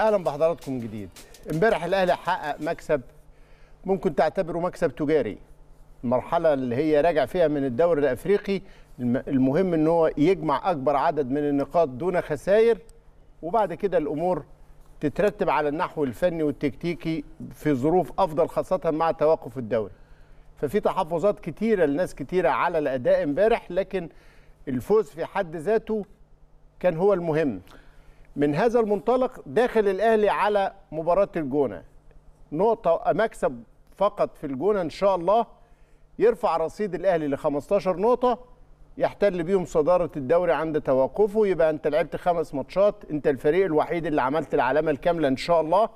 اهلا بحضراتكم جديد امبارح الاهلي حقق مكسب ممكن تعتبره مكسب تجاري المرحله اللي هي راجع فيها من الدوري الافريقي المهم ان هو يجمع اكبر عدد من النقاط دون خسائر وبعد كده الامور تترتب على النحو الفني والتكتيكي في ظروف افضل خاصه مع توقف الدوري ففي تحفظات كتيره لناس كتيره على الاداء امبارح لكن الفوز في حد ذاته كان هو المهم من هذا المنطلق داخل الاهلي على مباراه الجونه نقطه مكسب فقط في الجونه ان شاء الله يرفع رصيد الاهلي ل 15 نقطه يحتل بيهم صداره الدوري عند توقفه يبقى انت لعبت خمس ماتشات انت الفريق الوحيد اللي عملت العلامه الكامله ان شاء الله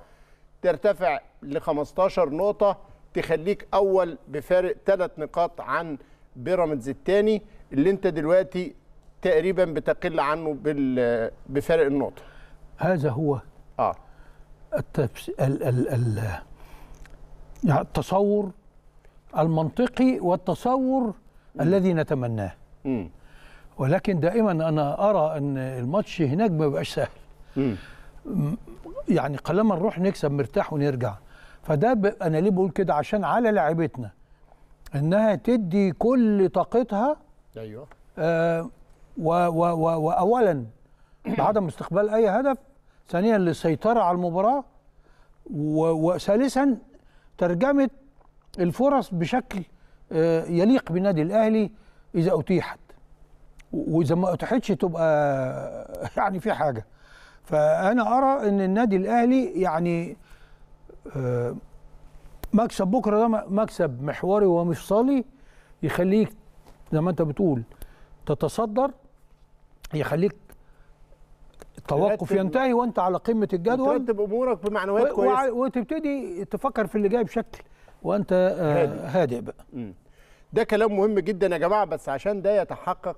ترتفع ل 15 نقطه تخليك اول بفارق ثلاث نقاط عن بيراميدز الثاني اللي انت دلوقتي تقريبا بتقل عنه بفرق النقطه هذا هو اه التفس... ال... ال... ال... يعني التصور المنطقي والتصور م. الذي نتمناه م. ولكن دائما انا ارى ان الماتش هناك ما بيبقاش سهل م. يعني قلما نروح نكسب مرتاح ونرجع فده ب... انا ليه بقول كده عشان على لاعبتنا انها تدي كل طاقتها ايوه آه و و و واولا بعدم استقبال اي هدف ثانيا للسيطره على المباراه وثالثا ترجمه الفرص بشكل آه، يليق بالنادي الاهلي اذا اتيحت واذا ما اتيحتش تبقى يعني في حاجه فانا ارى ان النادي الاهلي يعني آه، مكسب بكره ده مكسب محوري ومفصلي يخليك زي ما انت بتقول تتصدر يخليك التوقف ينتهي وانت على قمه الجدول ترتب امورك بمعنويات كويسه وتبتدي تفكر في اللي جاي بشكل وانت آه، هادئ, بقى ده كلام مهم جدا يا جماعه بس عشان ده يتحقق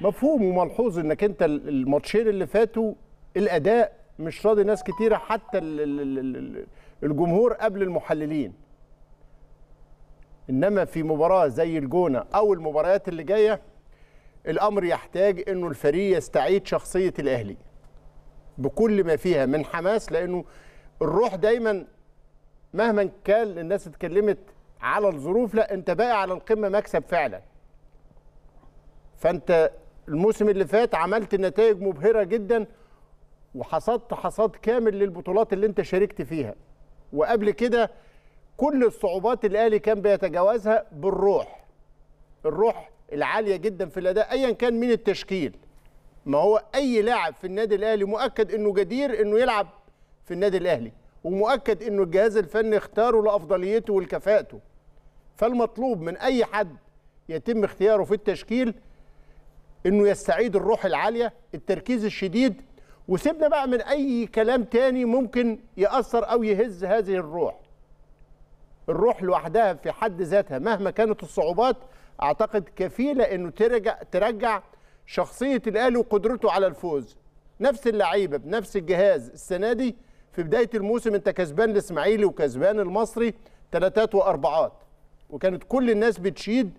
مفهوم وملحوظ انك انت الماتشين اللي فاتوا الاداء مش راضي ناس كتيره حتى الجمهور قبل المحللين انما في مباراه زي الجونه او المباريات اللي جايه الامر يحتاج انه الفريق يستعيد شخصيه الاهلي بكل ما فيها من حماس لانه الروح دايما مهما كان الناس اتكلمت على الظروف لا انت باقي على القمه مكسب فعلا فانت الموسم اللي فات عملت نتائج مبهره جدا وحصدت حصاد كامل للبطولات اللي انت شاركت فيها وقبل كده كل الصعوبات الاهلي كان بيتجاوزها بالروح الروح العاليه جدا في الاداء ايا كان من التشكيل ما هو اي لاعب في النادي الاهلي مؤكد انه جدير انه يلعب في النادي الاهلي ومؤكد انه الجهاز الفني اختاره لافضليته ولكفاءته فالمطلوب من اي حد يتم اختياره في التشكيل انه يستعيد الروح العاليه التركيز الشديد وسيبنا بقى من اي كلام تاني ممكن ياثر او يهز هذه الروح الروح لوحدها في حد ذاتها مهما كانت الصعوبات اعتقد كفيله انه ترجع ترجع شخصيه الاهلي وقدرته على الفوز نفس اللعيبه بنفس الجهاز السنه دي في بدايه الموسم انت كسبان الاسماعيلي وكسبان المصري ثلاثات واربعات وكانت كل الناس بتشيد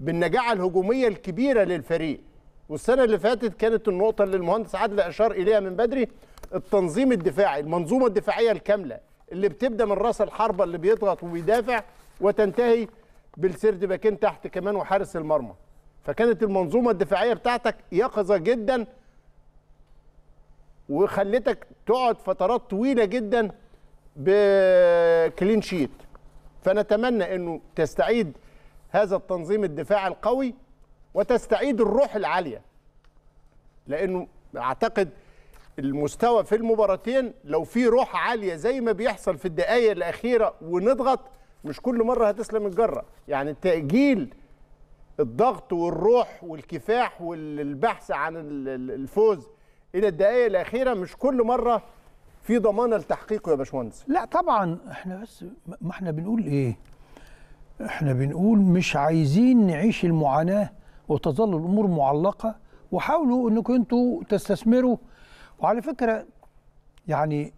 بالنجاعه الهجوميه الكبيره للفريق والسنه اللي فاتت كانت النقطه اللي المهندس عادل اشار اليها من بدري التنظيم الدفاعي المنظومه الدفاعيه الكامله اللي بتبدا من راس الحربه اللي بيضغط وبيدافع وتنتهي بالسيرد باكين تحت كمان وحارس المرمى فكانت المنظومه الدفاعيه بتاعتك يقظه جدا وخلتك تقعد فترات طويله جدا بكلين شيت فنتمنى انه تستعيد هذا التنظيم الدفاعي القوي وتستعيد الروح العاليه لانه اعتقد المستوى في المباراتين لو في روح عاليه زي ما بيحصل في الدقائق الاخيره ونضغط مش كل مره هتسلم الجره يعني التاجيل الضغط والروح والكفاح والبحث عن الفوز الى الدقائق الاخيره مش كل مره في ضمانه لتحقيقه يا باشمهندس لا طبعا احنا بس ما احنا بنقول ايه احنا بنقول مش عايزين نعيش المعاناه وتظل الامور معلقه وحاولوا انكم انتوا تستثمروا وعلى فكره يعني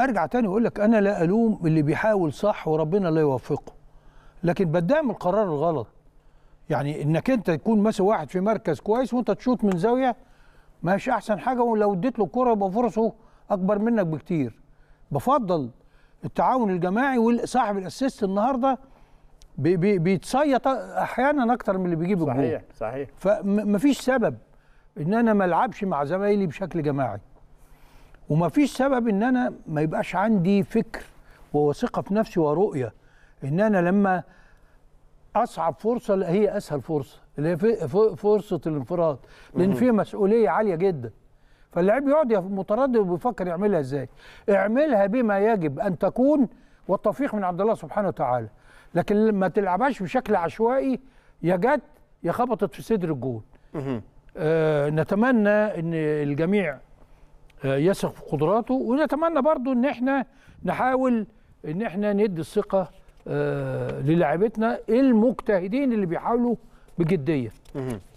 ارجع تاني واقول لك انا لا الوم اللي بيحاول صح وربنا لا يوفقه لكن بدعم القرار الغلط يعني انك انت تكون مثلا واحد في مركز كويس وانت تشوط من زاويه ماشي احسن حاجه ولو اديت له كره يبقى فرصه اكبر منك بكتير بفضل التعاون الجماعي وصاحب الاسيست النهارده بي بي بيتصيط احيانا اكتر من اللي بيجيب الجول صحيح صحيح فمفيش سبب ان انا ما العبش مع زمايلي بشكل جماعي ومفيش سبب ان انا ما يبقاش عندي فكر وثقه في نفسي ورؤيه ان انا لما اصعب فرصه اللي هي اسهل فرصه اللي هي فرصه الانفراد لان في مسؤوليه عاليه جدا فاللاعب يقعد متردد وبيفكر يعملها ازاي اعملها بما يجب ان تكون والتوفيق من عند الله سبحانه وتعالى لكن ما تلعبهاش بشكل عشوائي يا جت يا خبطت في صدر الجول آه، نتمنى ان الجميع آه، يثق في قدراته ونتمنى برضو ان احنا نحاول ان احنا ندي الثقه آه، للاعبتنا المجتهدين اللي بيحاولوا بجديه